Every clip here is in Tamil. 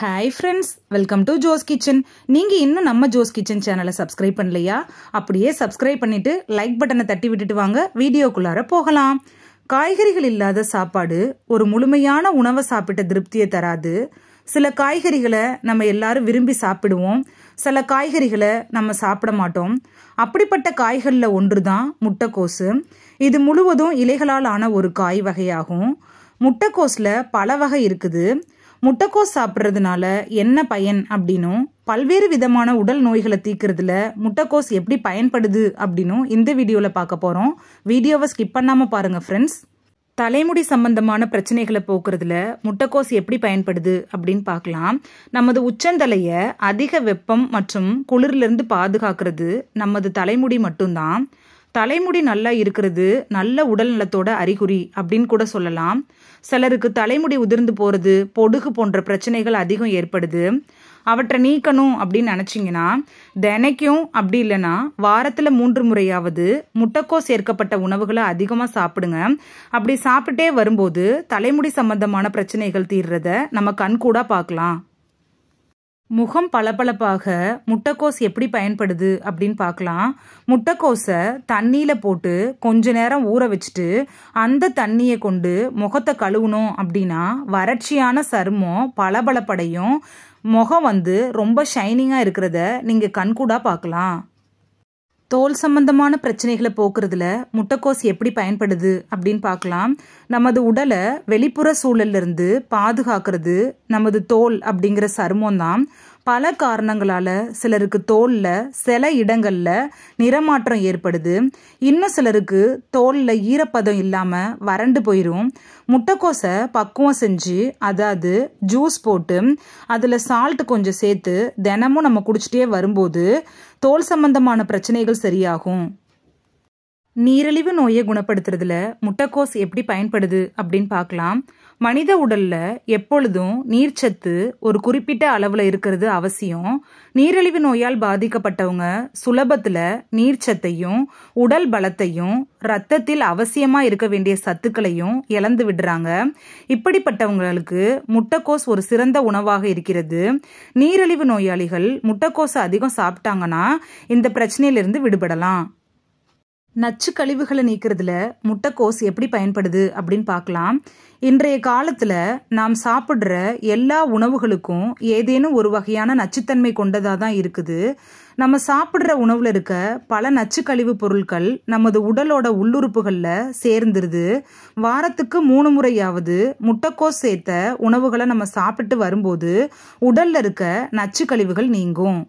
hi friends welcome to Jo's kitchen நீங்கள் இன்னும் நம்ம ஜோஸ் கிச்சன் சேனலை சப்ஸ்கிரைப் பண்ணலையா அப்படியே சப்ஸ்கிரைப் பண்ணிவிட்டு லைக் பட்டனை தட்டி விட்டுட்டு வாங்க வீடியோக்குள்ளார போகலாம் காய்கறிகள் இல்லாத சாப்பாடு ஒரு முழுமையான உணவை சாப்பிட்ட திருப்தியை தராது சில காய்கறிகளை நம்ம எல்லாரும் விரும்பி சாப்பிடுவோம் சில காய்கறிகளை நம்ம சாப்பிட மாட்டோம் அப்படிப்பட்ட காய்களில் ஒன்று தான் முட்டைக்கோசு இது முழுவதும் இலைகளால் ஆன ஒரு காய் வகையாகும் முட்டைக்கோஸில் பல வகை இருக்குது முட்டைக்கோஸ் சாப்பிட்றதுனால என்ன பயன் அப்படின்னும் பல்வேறு விதமான உடல் நோய்களை தீக்கிறதுல முட்டைக்கோஸ் எப்படி பயன்படுது அப்படின்னும் இந்த வீடியோவில் பார்க்க போகிறோம் வீடியோவை ஸ்கிப் பண்ணாமல் பாருங்கள் ஃப்ரெண்ட்ஸ் தலைமுடி சம்பந்தமான பிரச்சனைகளை போக்குறதுல முட்டைக்கோஸ் எப்படி பயன்படுது அப்படின்னு பார்க்கலாம் நமது உச்சந்தலையை அதிக வெப்பம் மற்றும் குளிரிலிருந்து பாதுகாக்கிறது நமது தலைமுடி மட்டும்தான் தலைமுடி நல்லா இருக்கிறது நல்ல உடல் அறிகுறி அப்படின்னு கூட சொல்லலாம் சிலருக்கு தலைமுடி உதிர்ந்து போகிறது பொடுகு போன்ற பிரச்சனைகள் அதிகம் ஏற்படுது அவற்றை நீக்கணும் அப்படின்னு நினச்சிங்கன்னா தினைக்கும் அப்படி இல்லைன்னா வாரத்தில் மூன்று முறையாவது முட்டைக்கோ சேர்க்கப்பட்ட உணவுகளை அதிகமாக சாப்பிடுங்க அப்படி சாப்பிட்டே வரும்போது தலைமுடி சம்பந்தமான பிரச்சனைகள் தீர்றத நம்ம கண்கூடாக பார்க்கலாம் முகம் பளபளப்பாக முட்டைக்கோஸ் எப்படி பயன்படுது அப்படின்னு பார்க்கலாம் முட்டைக்கோஸை தண்ணியில் போட்டு கொஞ்ச நேரம் ஊற வச்சுட்டு அந்த தண்ணியை கொண்டு முகத்தை கழுவுனோம் அப்படின்னா வறட்சியான சருமம் பளபளப்படையும் முகம் வந்து ரொம்ப ஷைனிங்காக இருக்கிறத நீங்கள் கண்கூடாக பார்க்கலாம் தோல் சம்பந்தமான பிரச்சனைகளை போக்குறதுல முட்டைக்கோஸ் எப்படி பயன்படுது அப்படின்னு பார்க்கலாம் நமது உடலை வெளிப்புற சூழல்லிருந்து பாதுகாக்கிறது நமது தோல் அப்படிங்கிற சருமம் தான் பல காரணங்களால் சிலருக்கு தோலில் சில இடங்களில் நிறமாற்றம் ஏற்படுது இன்னும் சிலருக்கு தோலில் ஈரப்பதம் இல்லாமல் வறண்டு போயிடும் முட்டைக்கோசை பக்குவம் செஞ்சு அதாவது ஜூஸ் போட்டு அதில் சால்ட் கொஞ்சம் சேர்த்து தினமும் நம்ம குடிச்சிட்டே வரும்போது தோல் சம்பந்தமான பிரச்சனைகள் சரியாகும் நீரிழிவு நோயை குணப்படுத்துறதுல முட்டைக்கோஸ் எப்படி பயன்படுது அப்படின்னு பார்க்கலாம் மனித உடல்ல எப்பொழுதும் நீர்ச்சத்து ஒரு குறிப்பிட்ட அளவில் இருக்கிறது அவசியம் நீரிழிவு நோயால் பாதிக்கப்பட்டவங்க சுலபத்தில் நீர்ச்சத்தையும் உடல் பலத்தையும் ரத்தத்தில் அவசியமா இருக்க வேண்டிய சத்துக்களையும் இழந்து விடுறாங்க இப்படிப்பட்டவங்களுக்கு முட்டைக்கோஸ் ஒரு சிறந்த உணவாக இருக்கிறது நீரிழிவு நோயாளிகள் முட்டைக்கோஸை அதிகம் சாப்பிட்டாங்கன்னா இந்த பிரச்சனையிலிருந்து விடுபடலாம் நச்சு கழிவுகளை நீக்கிறதுல முட்டைக்கோஸ் எப்படி பயன்படுது அப்படின்னு பார்க்கலாம் இன்றைய காலத்தில் நாம் சாப்பிட்ற எல்லா உணவுகளுக்கும் ஏதேனும் ஒரு வகையான நச்சுத்தன்மை கொண்டதாக தான் இருக்குது நம்ம சாப்பிட்ற உணவில் இருக்க பல நச்சு கழிவு பொருட்கள் நமது உடலோட உள்ளுறுப்புகளில் சேர்ந்துருது வாரத்துக்கு மூணு முறையாவது முட்டைக்கோஸ் சேர்த்த உணவுகளை நம்ம சாப்பிட்டு வரும்போது உடலில் இருக்க நச்சு கழிவுகள் நீங்கும்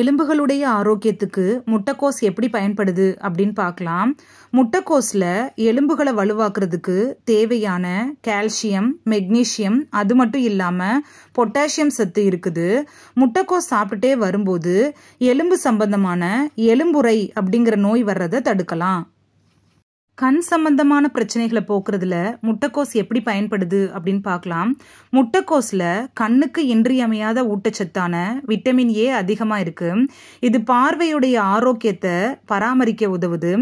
எலும்புகளுடைய ஆரோக்கியத்துக்கு முட்டைக்கோஸ் எப்படி பயன்படுது அப்படின்னு பார்க்கலாம் முட்டைக்கோஸில் எலும்புகளை வலுவாக்குறதுக்கு தேவையான கால்சியம் மெக்னீஷியம் அது மட்டும் இல்லாமல் பொட்டாசியம் சத்து இருக்குது முட்டைக்கோஸ் சாப்பிட்டுட்டே வரும்போது எலும்பு சம்பந்தமான எலும்புரை அப்படிங்கிற நோய் வர்றதை தடுக்கலாம் கண் சம்பந்தமான பிரச்சனைகளை போக்குறதுல முட்டைக்கோஸ் எப்படி பயன்படுது அப்படின்னு பார்க்கலாம் முட்டைக்கோஸில் கண்ணுக்கு இன்றியமையாத ஊட்டச்சத்தான விட்டமின் ஏ அதிகமாக இருக்கு இது பார்வையுடைய ஆரோக்கியத்தை பராமரிக்க உதவுது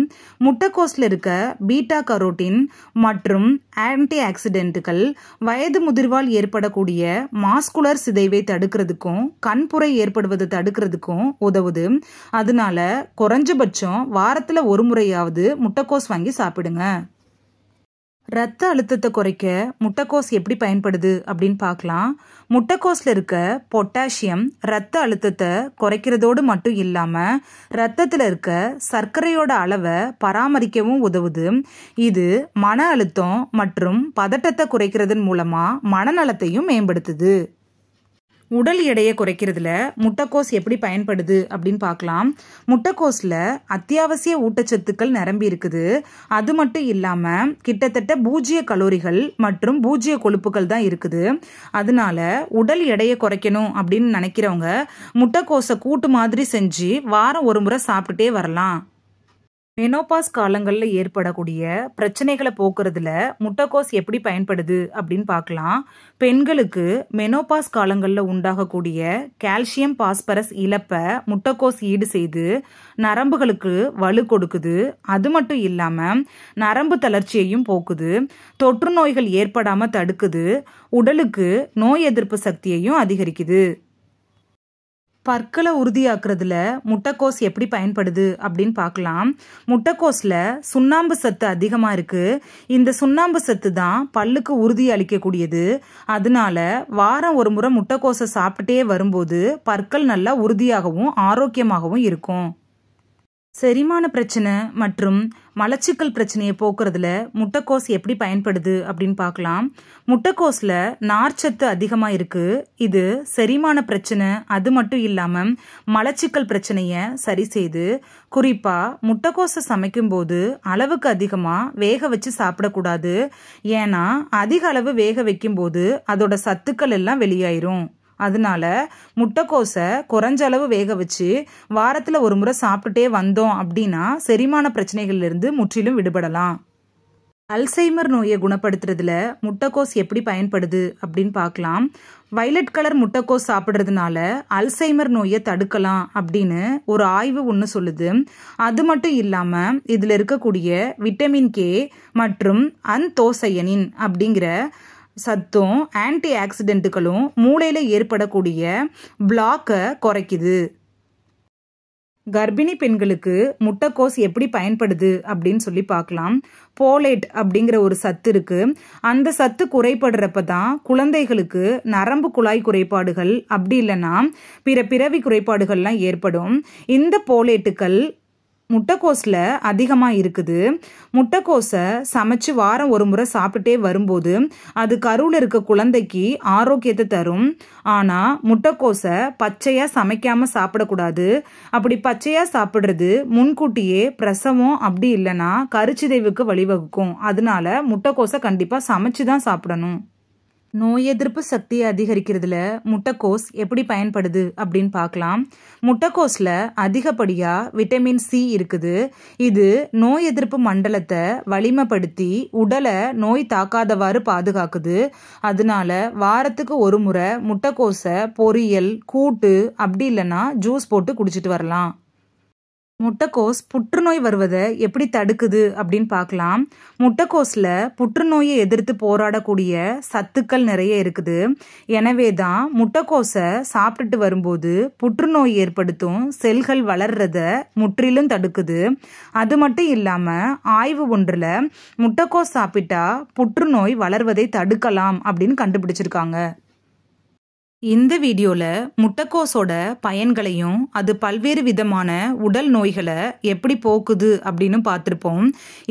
முட்டைக்கோஸில் இருக்க பீட்டா கரோட்டின் மற்றும் ஆன்டி ஆக்சிடென்ட்டுகள் வயது முதிர்வால் ஏற்படக்கூடிய மாஸ்குலர் சிதைவை தடுக்கிறதுக்கும் கண்புரை ஏற்படுவதை தடுக்கிறதுக்கும் உதவுது அதனால குறைஞ்சபட்சம் வாரத்தில் ஒரு முறையாவது முட்டைக்கோஸ் வாங்கி சாப்பிடுங்க ரத்த அழுத்தத்தை குறைக்க முட்டைக்கோஸ் எப்படி பயன்படுது அப்படின்னு பார்க்கலாம் முட்டைக்கோஸில் இருக்க பொட்டாசியம் ரத்த அழுத்தத்தை குறைக்கிறதோடு மட்டும் இல்லாமல் ரத்தத்தில் இருக்க சர்க்கரையோட அளவை பராமரிக்கவும் உதவுது இது மன அழுத்தம் மற்றும் பதட்டத்தை குறைக்கிறதன் மூலமாக மனநலத்தையும் மேம்படுத்துது உடல் எடையை குறைக்கிறதுல முட்டைக்கோஸ் எப்படி பயன்படுது அப்படின்னு பார்க்கலாம் முட்டைக்கோஸில் அத்தியாவசிய ஊட்டச்சத்துக்கள் நிரம்பி இருக்குது அது மட்டும் இல்லாமல் கிட்டத்தட்ட பூஜ்ஜிய கலோரிகள் மற்றும் பூஜ்ஜிய கொழுப்புகள் தான் இருக்குது அதனால உடல் எடையை குறைக்கணும் அப்படின்னு நினைக்கிறவங்க முட்டைக்கோஸை கூட்டு மாதிரி செஞ்சு வாரம் ஒரு முறை சாப்பிட்டுட்டே வரலாம் மெனோபாஸ் காலங்களில் ஏற்படக்கூடிய பிரச்சனைகளை போக்குறதுல முட்டைக்கோஸ் எப்படி பயன்படுது அப்படின்னு பார்க்கலாம் பெண்களுக்கு மெனோபாஸ் காலங்களில் உண்டாகக்கூடிய கால்சியம் பாஸ்பரஸ் இழப்பை முட்டைக்கோஸ் ஈடு செய்து நரம்புகளுக்கு வலு கொடுக்குது அது மட்டும் இல்லாமல் நரம்பு தளர்ச்சியையும் போக்குது தொற்று நோய்கள் ஏற்படாமல் தடுக்குது உடலுக்கு நோய் எதிர்ப்பு சக்தியையும் அதிகரிக்குது பற்களை உறுதியாக்குறதுல முட்டைக்கோஸ் எப்படி பயன்படுது அப்படின்னு பார்க்கலாம் முட்டைக்கோஸில் சுண்ணாம்பு சத்து அதிகமாக இருக்குது இந்த சுண்ணாம்பு சத்து தான் பல்லுக்கு உறுதி அளிக்கக்கூடியது அதனால வாரம் ஒரு முறை முட்டைக்கோஸை சாப்பிட்டுட்டே வரும்போது பற்கள் நல்லா உறுதியாகவும் ஆரோக்கியமாகவும் இருக்கும் செரிமான பிரச்சனை மற்றும் மலச்சிக்கல் பிரச்சனையை போக்குறதுல முட்டைக்கோஸ் எப்படி பயன்படுது அப்படின்னு பார்க்கலாம் முட்டைக்கோஸில் நார்ச்சத்து அதிகமாக இருக்குது இது செரிமான பிரச்சனை அது மட்டும் இல்லாமல் மலச்சிக்கல் பிரச்சனையை சரி செய்து குறிப்பாக முட்டைக்கோஸை சமைக்கும்போது அளவுக்கு அதிகமாக வேக வச்சு சாப்பிடக்கூடாது ஏன்னா அதிக அளவு வேக வைக்கும்போது அதோட சத்துக்கள் எல்லாம் வெளியாயிரும் அதனால முட்டைக்கோஸை குறைஞ்ச அளவு வேக வச்சு வாரத்தில் ஒரு முறை சாப்பிட்டுட்டே வந்தோம் அப்படின்னா செரிமான பிரச்சனைகள்லேருந்து முற்றிலும் விடுபடலாம் அல்சைமர் நோயை குணப்படுத்துறதுல முட்டைக்கோஸ் எப்படி பயன்படுது அப்படின்னு பார்க்கலாம் வைலட் கலர் முட்டைக்கோஸ் சாப்பிட்றதுனால அல்சைமர் நோயை தடுக்கலாம் அப்படின்னு ஒரு ஆய்வு ஒன்று சொல்லுது அது மட்டும் இல்லாமல் இதில் இருக்கக்கூடிய விட்டமின் கே மற்றும் அன்தோசையனின் அப்படிங்கிற சத்தும் ஆன்டி ஆக்சிடென்ட்டுகளும் மூளையில் ஏற்படக்கூடிய பிளாக்கை குறைக்குது கர்ப்பிணி பெண்களுக்கு முட்டைக்கோஸ் எப்படி பயன்படுது அப்படின்னு சொல்லி பார்க்கலாம் போலேட் அப்படிங்கிற ஒரு சத்து இருக்கு அந்த சத்து குறைபடுறப்ப தான் குழந்தைகளுக்கு நரம்பு குழாய் குறைபாடுகள் அப்படி இல்லைன்னா பிற பிறவி குறைபாடுகள்லாம் ஏற்படும் இந்த போலேட்டுக்கள் முட்டைக்கோஸில் அதிகமாக இருக்குது முட்டைக்கோஸை சமைச்சு வாரம் ஒரு முறை சாப்பிட்டுட்டே வரும்போது அது கருவில் இருக்க குழந்தைக்கு ஆரோக்கியத்தை தரும் ஆனால் முட்டைக்கோஸை பச்சையாக சமைக்காமல் சாப்பிடக்கூடாது அப்படி பச்சையாக சாப்பிட்றது முன்கூட்டியே பிரசவம் அப்படி இல்லைன்னா கருச்சிதைவுக்கு வழிவகுக்கும் அதனால முட்டைக்கோஸை கண்டிப்பாக சமைச்சு தான் சாப்பிடணும் நோய் எதிர்ப்பு சக்தியை அதிகரிக்கிறதுல முட்டைக்கோஸ் எப்படி பயன்படுது அப்படின்னு பார்க்கலாம் முட்டைக்கோஸில் அதிகப்படியாக விட்டமின் சி இருக்குது இது நோய் எதிர்ப்பு மண்டலத்தை வலிமைப்படுத்தி உடலை நோய் தாக்காதவாறு பாதுகாக்குது அதனால வாரத்துக்கு ஒரு முறை முட்டைக்கோஸை பொரியல் கூட்டு அப்படி இல்லைன்னா ஜூஸ் போட்டு குடிச்சிட்டு வரலாம் முட்டைக்கோஸ் புற்றுநோய் வருவதை எப்படி தடுக்குது அப்படின்னு பார்க்கலாம் முட்டைக்கோஸில் புற்றுநோயை எதிர்த்து போராடக்கூடிய சத்துக்கள் நிறைய இருக்குது எனவே தான் முட்டைக்கோஸை சாப்பிட்டுட்டு வரும்போது புற்றுநோய் ஏற்படுத்தும் செல்கள் வளர்றத முற்றிலும் தடுக்குது அது மட்டும் இல்லாமல் ஆய்வு ஒன்றில் முட்டைக்கோஸ் சாப்பிட்டா புற்றுநோய் வளர்வதை தடுக்கலாம் அப்படின்னு கண்டுபிடிச்சிருக்காங்க இந்த வீடியோவில் முட்டைக்கோஸோட பயன்களையும் அது பல்வேறு விதமான உடல் நோய்களை எப்படி போக்குது அப்படின்னு பார்த்துருப்போம்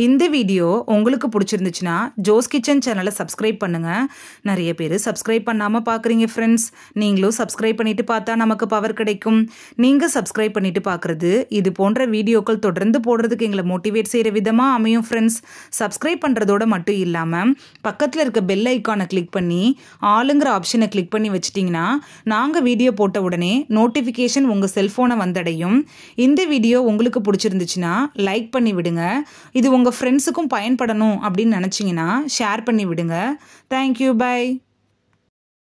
இந்த வீடியோ உங்களுக்கு பிடிச்சிருந்துச்சுன்னா ஜோஸ் கிச்சன் சேனலை சப்ஸ்கிரைப் பண்ணுங்கள் நிறைய பேர் சப்ஸ்கிரைப் பண்ணாமல் பார்க்குறீங்க ஃப்ரெண்ட்ஸ் நீங்களும் சப்ஸ்கிரைப் பண்ணிவிட்டு பார்த்தா நமக்கு பவர் கிடைக்கும் நீங்கள் சப்ஸ்கிரைப் பண்ணிவிட்டு பார்க்குறது இது போன்ற வீடியோக்கள் தொடர்ந்து போடுறதுக்கு எங்களை மோட்டிவேட் செய்கிற விதமாக அமையும் ஃப்ரெண்ட்ஸ் சப்ஸ்கிரைப் பண்ணுறதோட மட்டும் இல்லாமல் பக்கத்தில் இருக்க பெல் ஐக்கானை கிளிக் பண்ணி ஆளுங்கிற ஆப்ஷனை கிளிக் பண்ணி வச்சிட்டிங்கன்னா அப்படின்னா நாங்கள் வீடியோ போட்ட உடனே நோட்டிஃபிகேஷன் உங்கள் செல்ஃபோனை வந்தடையும் இந்த வீடியோ உங்களுக்கு பிடிச்சிருந்துச்சுன்னா லைக் பண்ணி விடுங்க இது உங்கள் ஃப்ரெண்ட்ஸுக்கும் பயன்படணும் அப்படின்னு நினச்சிங்கன்னா ஷேர் பண்ணி விடுங்க தேங்க்யூ பை